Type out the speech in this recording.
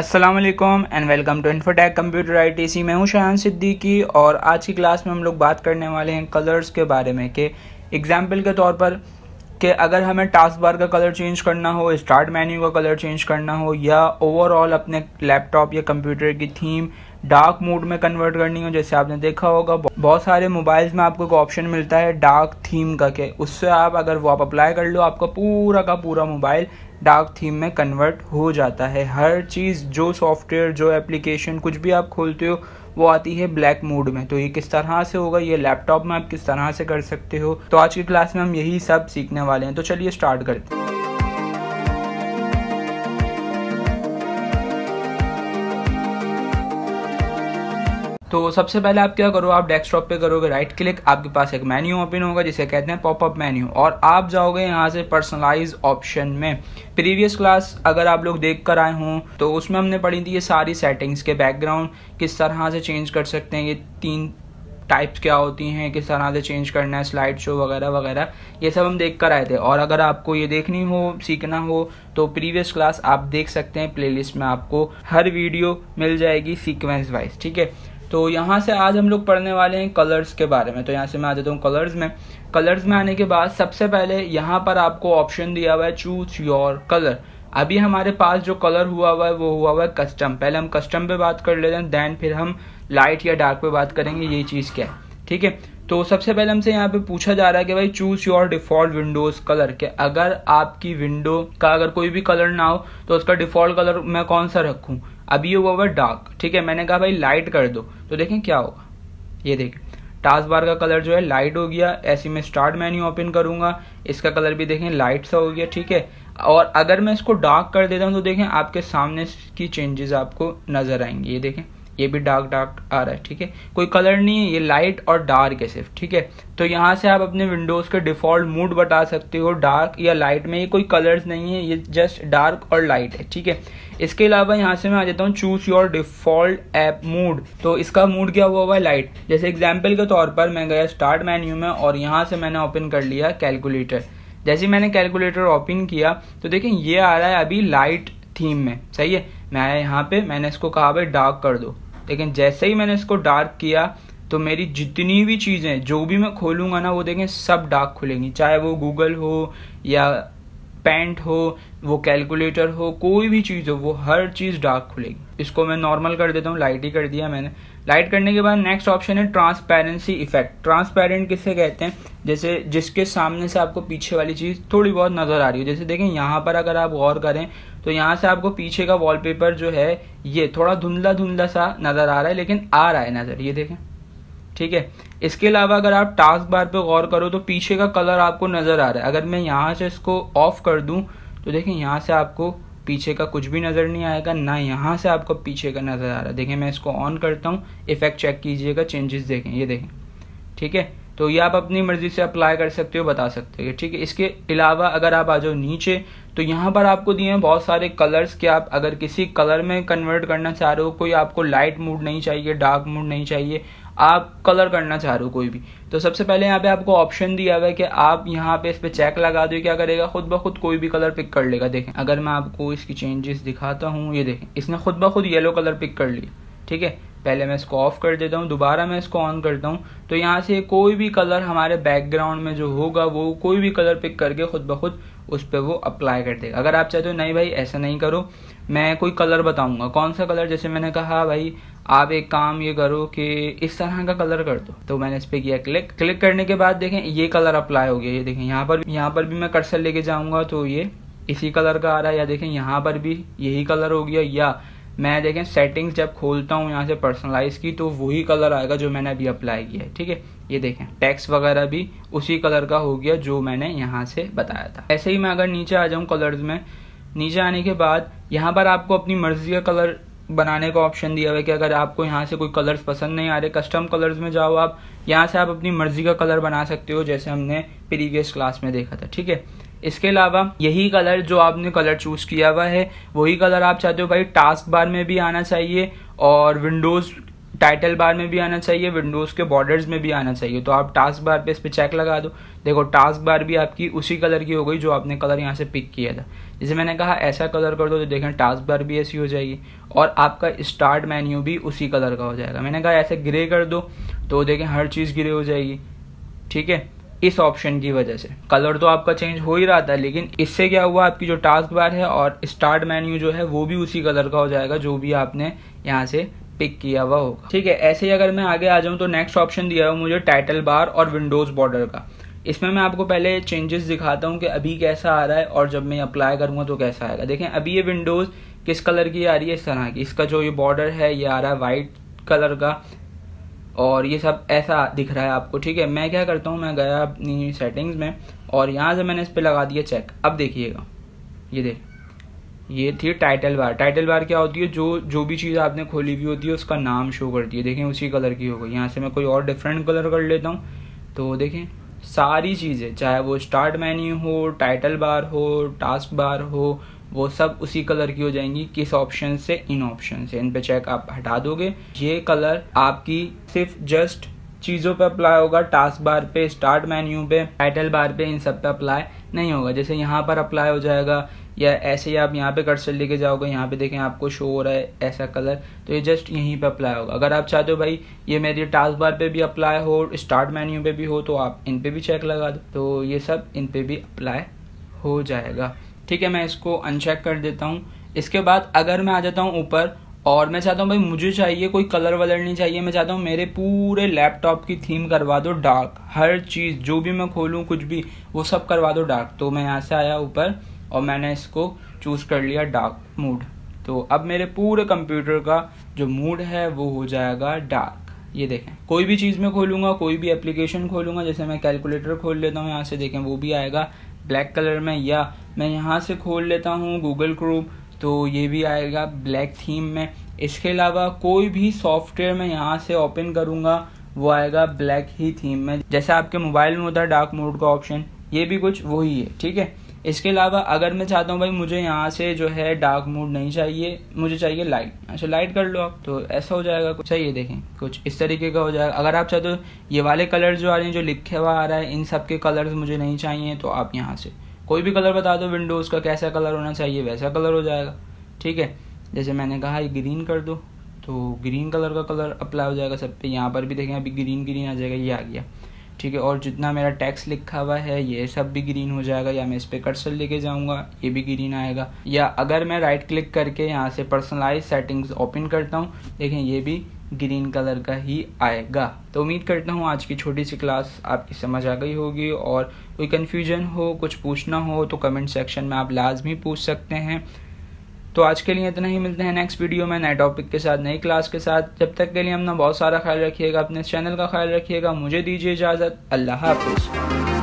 Aslam and welcome to Infotech computer सी मैं हूँ शाहान सिद्दीकी और आज की क्लास में हम लोग बात करने वाले हैं कलर्स के बारे में कि एग्जाम्पल के तौर पर कि अगर हमें टास्क बार का कलर चेंज करना हो स्टार्ट मेन्यू का कलर चेंज करना हो या ओवरऑल अपने लैपटॉप या कंप्यूटर की थीम डार्क मोड में कन्वर्ट करनी हो जैसे आपने देखा होगा बहुत सारे मोबाइल्स में आपको एक ऑप्शन मिलता है डार्क थीम का के उससे आप अगर वो आप अप्लाई कर लो आपका पूरा का पूरा मोबाइल डार्क थीम में कन्वर्ट हो जाता है हर चीज़ जो सॉफ्टवेयर जो एप्लीकेशन कुछ भी आप खोलते हो वो आती है ब्लैक मोड में तो ये किस तरह से होगा ये लैपटॉप में आप किस तरह से कर सकते हो तो आज की क्लास में हम यही सब सीखने वाले हैं तो चलिए स्टार्ट करते हैं तो सबसे पहले आप क्या करो आप डेस्कटॉप पे करोगे राइट क्लिक आपके पास एक मेन्यू ओपन होगा जिसे कहते हैं पॉपअप मेन्यू और आप जाओगे यहाँ से पर्सनलाइज ऑप्शन में प्रीवियस क्लास अगर आप लोग देख कर आए हों तो उसमें हमने पढ़ी थी ये सारी सेटिंग्स के बैकग्राउंड किस तरह से चेंज कर सकते हैं ये तीन टाइप्स क्या होती हैं किस तरह से चेंज करना है स्लाइड शो वगैरह वगैरह ये सब हम देख कर आए थे और अगर आपको ये देखनी हो सीखना हो तो प्रीवियस क्लास आप देख सकते हैं प्लेलिस्ट में आपको हर वीडियो मिल जाएगी सीक्वेंस वाइज ठीक है तो यहाँ से आज हम लोग पढ़ने वाले हैं कलर्स के बारे में तो यहाँ से मैं आ जाता हूँ कलर्स में कलर्स में आने के बाद सबसे पहले यहाँ पर आपको ऑप्शन दिया हुआ है चूज योर कलर अभी हमारे पास जो कलर हुआ हुआ है वो हुआ हुआ है कस्टम पहले हम कस्टम पे बात कर लेते हैं देन फिर हम लाइट या डार्क पे बात करेंगे ये चीज़ क्या है ठीक है तो सबसे पहले हमसे यहाँ पे पूछा जा रहा है कि भाई choose your default Windows colour के अगर आपकी विंडो का अगर कोई भी कलर ना हो तो उसका डिफॉल्ट कलर मैं कौन सा रखूँ अब यू हुआ डार्क ठीक है मैंने कहा भाई लाइट कर दो तो देखें क्या होगा ये देखें टास्क बार का कलर जो है लाइट हो गया ऐसे में स्टार्ट मेन्यू ओपन करूंगा इसका कलर भी देखें लाइट सा हो गया ठीक है और अगर मैं इसको डार्क कर देता हूं तो देखें आपके सामने की चेंजेस आपको नजर आएंगे ये देखें ये भी डार्क डार्क आ रहा है ठीक है कोई कलर नहीं है ये लाइट और डार्क है सिर्फ ठीक है तो यहाँ से आप अपने विंडोज़ के डिफ़ॉल्ट मूड बता सकते हो डार्क या लाइट में ये कोई कलर्स नहीं है ये जस्ट डार्क और लाइट है ठीक है इसके अलावा यहाँ से मैं आ जाता हूँ choose your default app mode तो इसका मूड क्या हुआ हुआ है लाइट जैसे एग्जाम्पल के तौर पर मैं गया स्टार्ट मैन्यू में और यहाँ से मैंने ओपन कर लिया कैलकुलेटर जैसे मैंने कैलकुलेटर ओपन किया तो देखें ये आ रहा है अभी लाइट थीम में सही है मैं यहाँ पे मैंने इसको कहा भाई डार्क कर दो लेकिन जैसे ही मैंने इसको डार्क किया तो मेरी जितनी भी चीज़ें जो भी मैं खोलूँगा ना वो देखें सब डार्क खुलेंगी चाहे वो गूगल हो या पेंट हो वो कैलकुलेटर हो कोई भी चीज़ हो वो हर चीज़ डार्क खुलेगी इसको मैं नॉर्मल कर देता हूँ लाइट ही कर दिया मैंने लाइट करने के बाद नेक्स्ट ऑप्शन है ट्रांसपेरेंसी इफेक्ट ट्रांसपेरेंट किसे कहते हैं जैसे जिसके सामने से आपको पीछे वाली चीज़ थोड़ी बहुत नज़र आ रही हो जैसे देखें यहाँ पर अगर आप गौर करें तो यहाँ से आपको पीछे का वॉलपेपर जो है ये थोड़ा धुंधला धुंधला सा नज़र आ रहा है लेकिन आ रहा है नज़र ये देखें ठीक है इसके अलावा अगर आप टास्क बार पे गौर करो तो पीछे का कलर आपको नज़र आ रहा है अगर मैं यहाँ से इसको ऑफ कर दू तो देखें यहाँ से आपको पीछे का कुछ भी नज़र नहीं आएगा ना यहाँ से आपको पीछे का नज़र आ रहा है देखें मैं इसको ऑन करता हूँ इफेक्ट चेक कीजिएगा चेंजेस देखें ये देखें ठीक है तो ये आप अपनी मर्जी से अप्लाई कर सकते हो बता सकते हो ठीक है इसके अलावा अगर आप आ जाओ नीचे तो यहाँ पर आपको दिए हैं बहुत सारे कलर्स के आप अगर किसी कलर में कन्वर्ट करना चाह रहे हो कोई आपको लाइट मूड नहीं चाहिए डार्क मूड नहीं चाहिए आप कलर करना चाह रहे हो कोई भी तो सबसे पहले यहाँ पे आपको ऑप्शन दिया हुआ है कि आप यहाँ पे इस पे चेक लगा दो क्या करेगा खुद ब खुद कोई भी कलर पिक कर लेगा देखें अगर मैं आपको इसकी चेंजेस दिखाता हूँ ये देखें इसने खुद ब खुद येलो कलर पिक कर लिया ठीक है पहले मैं इसको ऑफ कर देता हूँ दोबारा मैं इसको ऑन करता हूँ तो यहाँ से कोई भी कलर हमारे बैकग्राउंड में जो होगा वो कोई भी कलर पिक करके खुद ब खुद उस पर वो अप्लाई कर देगा अगर आप चाहते हो नहीं भाई ऐसा नहीं करो मैं कोई कलर बताऊंगा कौन सा कलर जैसे मैंने कहा भाई आप एक काम ये करो कि इस तरह का कलर कर दो तो मैंने इस पर किया क्लिक क्लिक करने के बाद देखें ये कलर अप्लाई हो गया ये देखें यहाँ पर यहाँ पर भी मैं कर्सर लेके जाऊंगा तो ये इसी कलर का आ रहा है या देखें यहाँ पर भी यही कलर हो गया या मैं देखें सेटिंग्स जब खोलता हूँ यहाँ से पर्सनलाइज की तो वही कलर आएगा जो मैंने अभी अप्लाई किया है ठीक है ये देखें टैक्स वगैरह भी उसी कलर का हो गया जो मैंने यहाँ से बताया था ऐसे ही मैं अगर नीचे आ जाऊँ कलर्स में नीचे आने के बाद यहाँ पर आपको अपनी मर्जी का कलर बनाने का ऑप्शन दिया हुआ है कि अगर आपको यहाँ से कोई कलर्स पसंद नहीं आ रहे कस्टम कलर्स में जाओ आप यहाँ से आप अपनी मर्जी का कलर बना सकते हो जैसे हमने प्रीवियस क्लास में देखा था ठीक है इसके अलावा यही कलर जो आपने कलर चूज़ किया हुआ है वही कलर आप चाहते हो भाई टास्क बार में भी आना चाहिए और विंडोज़ टाइटल बार में भी आना चाहिए विंडोज़ के बॉर्डर्स में भी आना चाहिए तो आप टास्क बार पे इस पर चेक लगा दो देखो टास्क बार भी आपकी उसी कलर की हो गई जो आपने कलर यहाँ से पिक किया था जैसे मैंने कहा ऐसा कलर कर दो तो देखें टास्क बार भी ऐसी हो जाएगी और आपका स्टार्ट मेन्यू भी उसी कलर का हो जाएगा मैंने कहा ऐसे ग्रे कर दो तो देखें हर चीज़ ग्रे हो जाएगी ठीक है इस ऑप्शन की वजह से कलर तो आपका चेंज हो ही रहा था लेकिन इससे क्या हुआ आपकी जो टास्क बार है और स्टार्ट मेन्यू जो है वो भी उसी कलर का हो जाएगा जो भी आपने यहाँ से पिक किया हुआ होगा ठीक है ऐसे ही अगर मैं आगे आ जाऊँ तो नेक्स्ट ऑप्शन दिया हुआ मुझे टाइटल बार और विंडोज बॉर्डर का इसमें मैं आपको पहले चेंजेस दिखाता हूँ कि अभी कैसा आ रहा है और जब मैं अप्लाई करूँगा तो कैसा आएगा देखें अभी ये विंडोज़ किस कलर की आ रही है इस तरह की इसका जो ये बॉर्डर है ये आ रहा है वाइट कलर का और ये सब ऐसा दिख रहा है आपको ठीक है मैं क्या करता हूँ मैं गया अपनी सेटिंग्स में और यहाँ से मैंने इस पर लगा दिया चेक अब देखिएगा ये देख ये थी टाइटल बार टाइटल बार क्या होती है जो जो भी चीज़ आपने खोली हुई होती है उसका नाम शो करती है देखें उसी कलर की हो गई यहाँ से मैं कोई और डिफरेंट कलर कर लेता हूँ तो देखें सारी चीज़ें चाहे वो स्टार्ट मेन्यू हो टाइटल बार हो टास्क बार हो वो सब उसी कलर की हो जाएंगी किस ऑप्शन से इन ऑप्शन से इन पे चेक आप हटा दोगे ये कलर आपकी सिर्फ जस्ट चीज़ों पे अप्लाई होगा टास्क बार पे स्टार्ट मेन्यू पे टाइटल बार पे इन सब पे अप्लाई नहीं होगा जैसे यहाँ पर अप्लाई हो जाएगा या ऐसे ही आप यहाँ पे कर्सर लेके जाओगे यहाँ पे देखें आपको शो हो रहा है ऐसा कलर तो ये जस्ट यहीं पे अप्लाई होगा अगर आप चाहते हो भाई ये मेरे टास्क बार पे भी अप्लाई हो स्टार्ट मेन्यू पे भी हो तो आप इन पे भी चेक लगा दो तो ये सब इन पे भी अप्लाई हो जाएगा ठीक है मैं इसको अनचेक कर देता हूँ इसके बाद अगर मैं आ जाता हूँ ऊपर और मैं चाहता हूँ भाई मुझे चाहिए कोई कलर वलर नहीं चाहिए मैं चाहता हूँ मेरे पूरे लैपटॉप की थीम करवा दो डार्क हर चीज़ जो भी मैं खोलूँ कुछ भी वो सब करवा दो डार्क तो मैं यहाँ से आया ऊपर और मैंने इसको चूज़ कर लिया डार्क मूड तो अब मेरे पूरे कंप्यूटर का जो मूड है वो हो जाएगा डार्क ये देखें कोई भी चीज़ में खोलूँगा कोई भी एप्लीकेशन खोलूँगा जैसे मैं कैलकुलेटर खोल लेता हूँ यहाँ से देखें वो भी आएगा ब्लैक कलर में या मैं यहाँ से खोल लेता हूँ गूगल क्रोम तो ये भी आएगा ब्लैक थीम में इसके अलावा कोई भी सॉफ्टवेयर मैं यहाँ से ओपन करूँगा वो आएगा ब्लैक ही थीम में जैसे आपके मोबाइल में होता है डार्क मोड का ऑप्शन ये भी कुछ वही है ठीक है इसके अलावा अगर मैं चाहता हूँ भाई मुझे यहाँ से जो है डार्क मोड नहीं चाहिए मुझे चाहिए लाइट अच्छा लाइट कर लो आप तो ऐसा हो जाएगा कुछ चाहिए देखें कुछ इस तरीके का हो जाएगा अगर आप चाहते हो ये वाले कलर जो आ रहे हैं जो लिखे हुआ आ रहा है इन सब के कलर्स मुझे नहीं चाहिए तो आप यहाँ से कोई भी कलर बता दो विंडोज़ का कैसा कलर होना चाहिए वैसा कलर हो जाएगा ठीक है जैसे मैंने कहा ये ग्रीन कर दो तो ग्रीन कलर का कलर अप्लाई हो जाएगा सब पे यहाँ पर भी देखें अभी ग्रीन ग्रीन आ जाएगा ये आ गया ठीक है और जितना मेरा टैक्स लिखा हुआ है ये सब भी ग्रीन हो जाएगा या मैं इस पर कर्सर लेके जाऊँगा ये भी ग्रीन आएगा या अगर मैं राइट क्लिक करके यहाँ से पर्सनलाइज सेटिंग्स ओपन करता हूँ देखें ये भी ग्रीन कलर का ही आएगा तो उम्मीद करता हूँ आज की छोटी सी क्लास आपकी समझ आ गई होगी और कोई कन्फ्यूजन हो कुछ पूछना हो तो कमेंट सेक्शन में आप लाजमी पूछ सकते हैं तो आज के लिए इतना ही मिलते हैं नेक्स्ट वीडियो में नए टॉपिक के साथ नई क्लास के साथ जब तक के लिए अपना बहुत सारा ख्याल रखिएगा अपने चैनल का ख्याल रखिएगा मुझे दीजिए इजाज़त अल्लाह हाफिज़